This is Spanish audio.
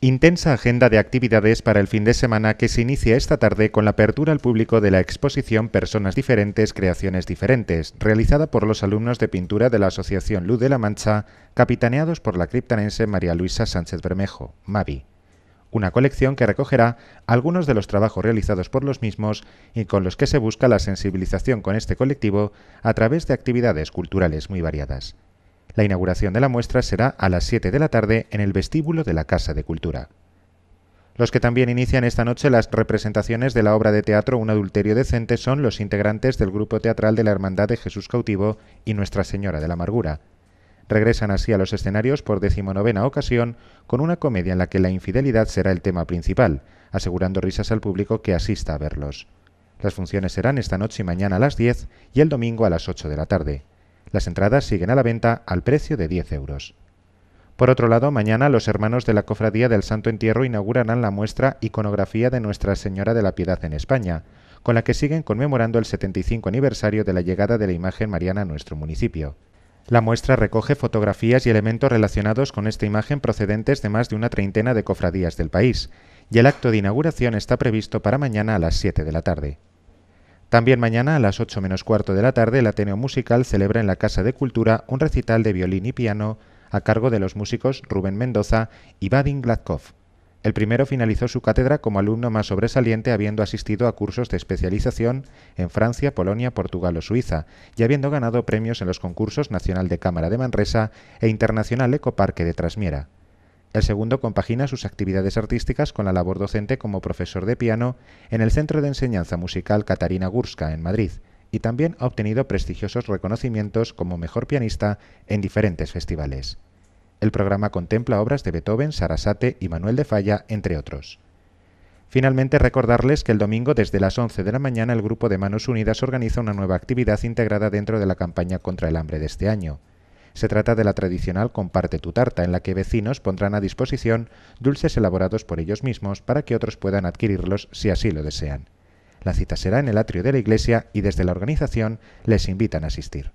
Intensa agenda de actividades para el fin de semana que se inicia esta tarde con la apertura al público de la exposición Personas diferentes, creaciones diferentes, realizada por los alumnos de pintura de la Asociación Luz de la Mancha, capitaneados por la criptanense María Luisa Sánchez Bermejo, Mavi. Una colección que recogerá algunos de los trabajos realizados por los mismos y con los que se busca la sensibilización con este colectivo a través de actividades culturales muy variadas. La inauguración de la muestra será a las 7 de la tarde en el vestíbulo de la Casa de Cultura. Los que también inician esta noche las representaciones de la obra de teatro Un adulterio decente son los integrantes del grupo teatral de la Hermandad de Jesús Cautivo y Nuestra Señora de la Amargura. Regresan así a los escenarios por decimonovena ocasión con una comedia en la que la infidelidad será el tema principal, asegurando risas al público que asista a verlos. Las funciones serán esta noche y mañana a las 10 y el domingo a las 8 de la tarde. Las entradas siguen a la venta al precio de 10 euros. Por otro lado, mañana los hermanos de la Cofradía del Santo Entierro inaugurarán la muestra Iconografía de Nuestra Señora de la Piedad en España, con la que siguen conmemorando el 75 aniversario de la llegada de la imagen mariana a nuestro municipio. La muestra recoge fotografías y elementos relacionados con esta imagen procedentes de más de una treintena de cofradías del país, y el acto de inauguración está previsto para mañana a las 7 de la tarde. También mañana a las 8 menos cuarto de la tarde el Ateneo Musical celebra en la Casa de Cultura un recital de violín y piano a cargo de los músicos Rubén Mendoza y Vadim Gladkov. El primero finalizó su cátedra como alumno más sobresaliente habiendo asistido a cursos de especialización en Francia, Polonia, Portugal o Suiza y habiendo ganado premios en los concursos Nacional de Cámara de Manresa e Internacional Ecoparque de Trasmiera. El segundo compagina sus actividades artísticas con la labor docente como profesor de piano en el Centro de Enseñanza Musical Catarina Gurska, en Madrid, y también ha obtenido prestigiosos reconocimientos como mejor pianista en diferentes festivales. El programa contempla obras de Beethoven, Sarasate y Manuel de Falla, entre otros. Finalmente, recordarles que el domingo desde las 11 de la mañana el grupo de Manos Unidas organiza una nueva actividad integrada dentro de la campaña contra el hambre de este año. Se trata de la tradicional Comparte tu tarta, en la que vecinos pondrán a disposición dulces elaborados por ellos mismos para que otros puedan adquirirlos si así lo desean. La cita será en el atrio de la iglesia y desde la organización les invitan a asistir.